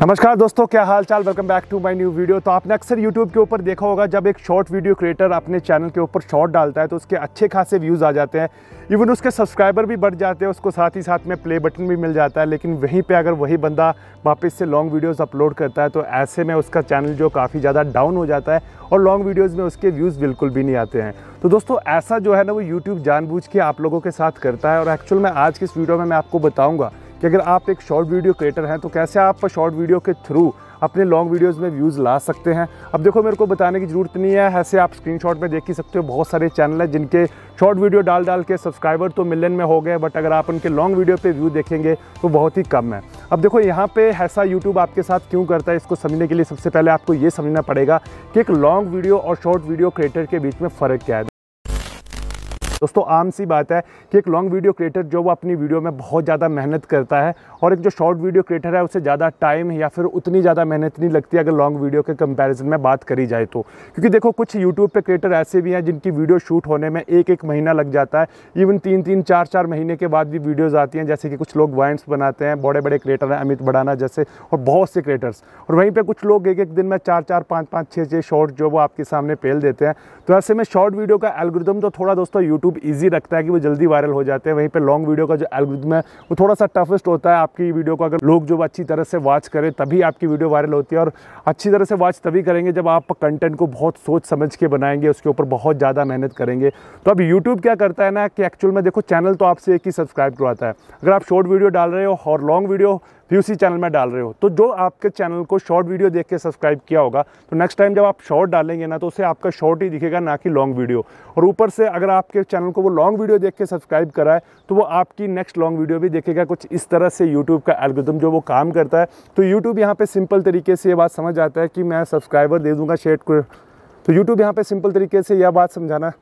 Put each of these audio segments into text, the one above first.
नमस्कार दोस्तों क्या हाल चाल welcome back to my new video तो आपने अक्सर यूट्यूब के ऊपर देखा होगा जब एक शॉर्ट वीडियो क्रिएटर अपने चैनल के ऊपर शॉर्ट डालता है तो उसके अच्छे खासे व्यूज़ आ जाते हैं इवन उसके सब्सक्राइबर भी बढ़ जाते हैं उसको साथ ही साथ में प्ले बटन भी मिल जाता है लेकिन वहीं पर अगर वही बंदा वापस से लॉन्ग वीडियोज़ अपलोड करता है तो ऐसे में उसका चैनल जो काफ़ी ज़्यादा डाउन हो जाता है और लॉन्ग वीडियोज़ में उसके व्यूज़ बिल्कुल भी नहीं आते हैं तो दोस्तों ऐसा जो है ना वो यूट्यूब जानबूझ के आप लोगों के साथ करता है और एक्चुअल में आज की इस वीडियो में मैं आपको बताऊँगा कि अगर आप एक शॉर्ट वीडियो क्रिएटर हैं तो कैसे आप शॉर्ट वीडियो के थ्रू अपने लॉन्ग वीडियोस में व्यूज़ ला सकते हैं अब देखो मेरे को बताने की ज़रूरत नहीं है ऐसे आप स्क्रीनशॉट में देख ही सकते हो बहुत सारे चैनल हैं जिनके शॉर्ट वीडियो डाल डाल के सब्सक्राइबर तो मिलियन में हो गए बट अगर आप उनके लॉन्ग वीडियो पे व्यू देखेंगे तो बहुत ही कम है अब देखो यहाँ पे ऐसा यूट्यूब आपके साथ क्यों करता है इसको समझने के लिए सबसे पहले आपको ये समझना पड़ेगा कि एक लॉन्ग वीडियो और शॉर्ट वीडियो क्रिएटर के बीच में फ़र्क क्या है दोस्तों आम सी बात है कि एक लॉन्ग वीडियो क्रिएटर जो वो अपनी वीडियो में बहुत ज़्यादा मेहनत करता है और एक जो शॉर्ट वीडियो क्रिएटर है उसे ज़्यादा टाइम या फिर उतनी ज़्यादा मेहनत नहीं लगती अगर लॉन्ग वीडियो के कंपैरिजन में बात करी जाए तो क्योंकि देखो कुछ यूट्यूब पर क्रिएटर ऐसे भी हैं जिनकी वीडियो शूट होने में एक एक महीना लग जाता है इवन तीन तीन चार चार महीने के बाद भी वीडियोज़ आती हैं जैसे कि कुछ लोग वाइंस बनाते हैं बड़े बड़े क्रिएटर हैं अमित बडाना जैसे और बहुत से क्रिएटर्स और वहीं पर कुछ लोग एक एक दिन में चार चार पाँच पाँच छः छः शॉर्ट जो वो आपके सामने पेल देते हैं तो ऐसे में शॉर्ट वीडियो का एलग्रिदम तो थोड़ा दोस्तों यूट्यूब यूट्यूब ईजी रखता है कि वो जल्दी वायरल हो जाते हैं वहीं पर लॉन्ग वीडियो का जो एल्गोरिथम है वो थोड़ा सा टफेस्ट होता है आपकी वीडियो को अगर लोग जो अच्छी तरह से वॉच करें तभी आपकी वीडियो वायरल होती है और अच्छी तरह से वॉच तभी करेंगे जब आप कंटेंट को बहुत सोच समझ के बनाएंगे उसके ऊपर बहुत ज़्यादा मेहनत करेंगे तो अब यूट्यूब क्या करता है ना कि एक्चुअल में देखो चैनल तो आपसे एक ही सब्सक्राइब करवाता है अगर आप शॉर्ट वीडियो डाल रहे हो और लॉन्ग वीडियो फिर उसी चैनल में डाल रहे हो तो जो आपके चैनल को शॉर्ट वीडियो देख के सब्सक्राइब किया होगा तो नेक्स्ट टाइम जब आप शॉर्ट डालेंगे ना तो उसे आपका शॉर्ट ही दिखेगा ना कि लॉन्ग वीडियो और ऊपर से अगर आपके चैनल को वो लॉन्ग वीडियो देख के सब्सक्राइब करा है तो वो आपकी नेक्स्ट लॉन्ग वीडियो भी देखेगा कुछ इस तरह से यूट्यूब का एल्गोदम जो वो काम करता है तो यूट्यूब यहाँ पर सिंपल तरीके से ये बात समझ आता है कि मैं सब्सक्राइबर दे दूँगा शेट को तो यूट्यूब यहाँ पर सिंपल तरीके से यह बात समझाना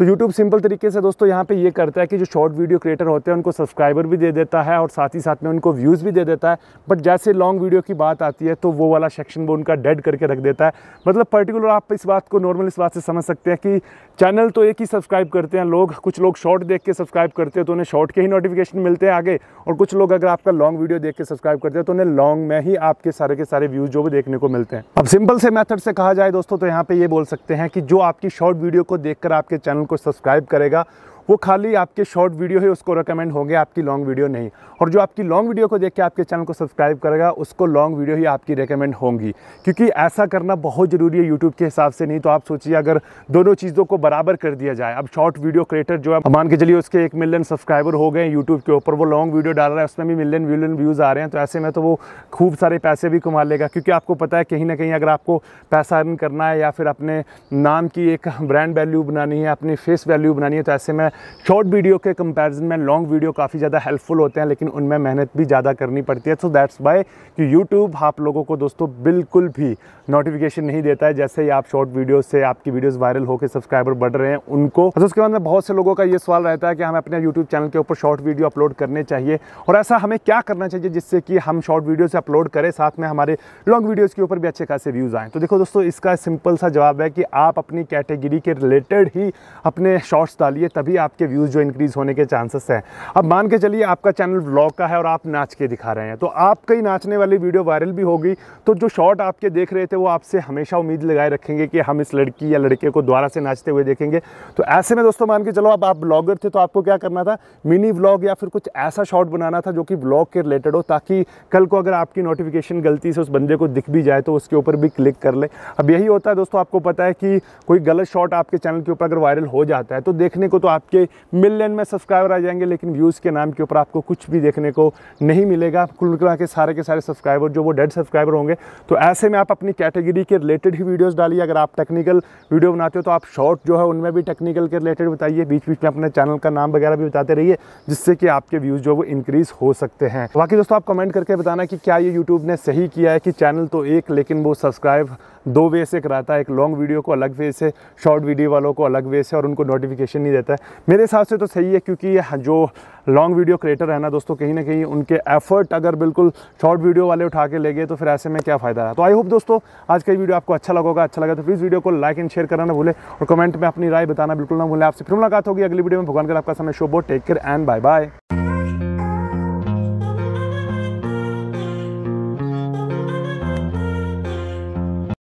तो यूट्यूब सिंपल तरीके से दोस्तों यहाँ पे ये करता है कि जो शॉर्ट वीडियो क्रिएटर होते हैं उनको सब्सक्राइबर भी दे देता है और साथ ही साथ में उनको व्यूज़ भी दे देता है बट जैसे लॉन्ग वीडियो की बात आती है तो वो वाला सेक्शन वो उनका डेड करके रख देता है मतलब पर्टिकुलर आप इस बात को नॉर्मल इस बात से समझ सकते हैं कि चैनल तो एक ही सब्सक्राइब करते हैं लोग कुछ लोग शॉर्ट देख के सब्सक्राइब करते हैं तो उन्हें शॉर्ट के ही नोटिफिकेशन मिलते हैं आगे और कुछ लोग अगर आपका लॉन्ग वीडियो देख के सब्सक्राइब करते हैं तो उन्हें लॉन्ग में ही आपके सारे के सारे व्यूज़ जो भी देखने को मिलते हैं अब सिंपल से मैथड से कहा जाए दोस्तों तो यहाँ पर ये बोल सकते हैं कि जो आपकी शॉर्ट वीडियो को देखकर आपके चैनल को सब्सक्राइब करेगा वो खाली आपके शॉर्ट वीडियो है उसको रिकमेंड होंगे आपकी लॉन्ग वीडियो नहीं और जो आपकी लॉन्ग वीडियो को देख के आपके चैनल को सब्सक्राइब करेगा उसको लॉन्ग वीडियो ही आपकी रिकमेंड होंगी क्योंकि ऐसा करना बहुत ज़रूरी है यूट्यूब के हिसाब से नहीं तो आप सोचिए अगर दोनों चीज़ों को बराबर कर दिया जाए अब शॉर्ट वीडियो क्रिएटर जो है मान के चलिए उसके एक मिलियन सब्सक्राइबर हो गए यूट्यूब के ऊपर वो लॉन्ग वीडियो डाल रहा है उसमें भी मिलियन विलियन व्यूज़ आ रहे हैं तो ऐसे में तो वो खूब सारे पैसे भी कमा लेगा क्योंकि आपको पता है कहीं ना कहीं अगर आपको पैसा अर्न करना है या फिर अपने नाम की एक ब्रांड वैल्यू बनानी है अपनी फेस वैल्यू बनानी है तो ऐसे में शॉर्ट वीडियो के कंपैरिजन में लॉन्ग वीडियो काफ़ी ज़्यादा हेल्पफुल होते हैं लेकिन उनमें मेहनत भी ज़्यादा करनी पड़ती है सो दैट्स बाय कि यूट्यूब आप लोगों को दोस्तों बिल्कुल भी नोटिफिकेशन नहीं देता है जैसे ही आप शॉर्ट वीडियो से आपकी वीडियोस वायरल होकर सब्सक्राइबर बढ़ रहे हैं उनको तो उसके बाद में बहुत से लोगों का ये सवाल रहता है कि हमें अपने यूट्यूब चैनल के ऊपर शॉर्ट वीडियो अपलोड करने चाहिए और ऐसा हमें क्या करना चाहिए जिससे कि हम शॉर्ट वीडियो से अपलोड करें साथ में हमारे लॉन्ग वीडियोज़ के ऊपर भी अच्छे खासे व्यूज़ आएँ तो देखो दोस्तों इसका सिंपल सा जवाब है कि आप अपनी कैटेगरी के रिलेटेड ही अपने शॉर्ट्स डालिए तभी आपके व्यूज़ जो इंक्रीज़ होने के चांसेस हैं अब मान के चलिए आपका चैनल ब्लॉग का है और आप नाच के दिखा रहे हैं तो आप ही नाचने वाली वीडियो वायरल भी होगी तो जो शॉर्ट आपके देख रहे थे वो आपसे हमेशा उम्मीद लगाए रखेंगे कि हम इस लड़की या लड़के को दोबारा से नाचते हुए देखेंगे तो ऐसे में दोस्तों मान के चलो अब आप ब्लॉगर थे तो आपको क्या करना था मिनी ब्लॉग या फिर कुछ ऐसा शॉर्ट बनाना था जो कि ब्लॉग के रिलेटेड हो ताकि कल को अगर आपकी नोटिफिकेशन गलती से उस बंदे को दिख भी जाए तो उसके ऊपर भी क्लिक कर ले अब यही होता है दोस्तों आपको पता है कि कोई गलत शॉट आपके चैनल के ऊपर अगर वायरल हो जाता है तो देखने को तो आप आपके मिलियन में सब्सक्राइबर आ जाएंगे लेकिन व्यूज़ के नाम के ऊपर आपको कुछ भी देखने को नहीं मिलेगा कुल मिला के सारे के सारे सब्सक्राइबर जो वो डेड सब्सक्राइबर होंगे तो ऐसे में आप अपनी कैटेगरी के रिलेटेड ही वीडियोज़ डालिए अगर आप टेक्निकल वीडियो बनाते हो तो आप शॉर्ट जो है उनमें भी टेक्निकल के रिलेटेड बताइए बीच बीच में अपने चैनल का नाम वगैरह भी बताते रहिए जिससे कि आपके व्यूज़ जो वो इंक्रीज़ हो सकते हैं बाकी दोस्तों आप कमेंट करके बताना कि क्या ये यूट्यूब ने सही किया है कि चैनल तो एक लेकिन वो सब्सक्राइब दो वे से कराता है एक लॉन्ग वीडियो को अलग वे से शॉर्ट वीडियो वालों को अलग वे से और उनको नोटिफिकेशन नहीं देता है मेरे हिसाब से तो सही है क्योंकि जो लॉन्ग वीडियो क्रिएटर है ना दोस्तों कहीं ना कहीं उनके एफर्ट अगर बिल्कुल शॉर्ट वीडियो वाले उठा के ले गए तो फिर ऐसे में क्या फ़ायदा रहा तो आई होप दोस्तों आज का वीडियो आपको अच्छा लगेगा अच्छा लगा तो प्लीज़ वीडियो को लाइक एंड शेयर करना ना भूले और कमेंट में अपनी राय बताना बिल्कुल ना भूलें आपसे फिर मुलाकात होगी अगली वीडियो में भगवान कर आपका समय शो बो take care and bye bye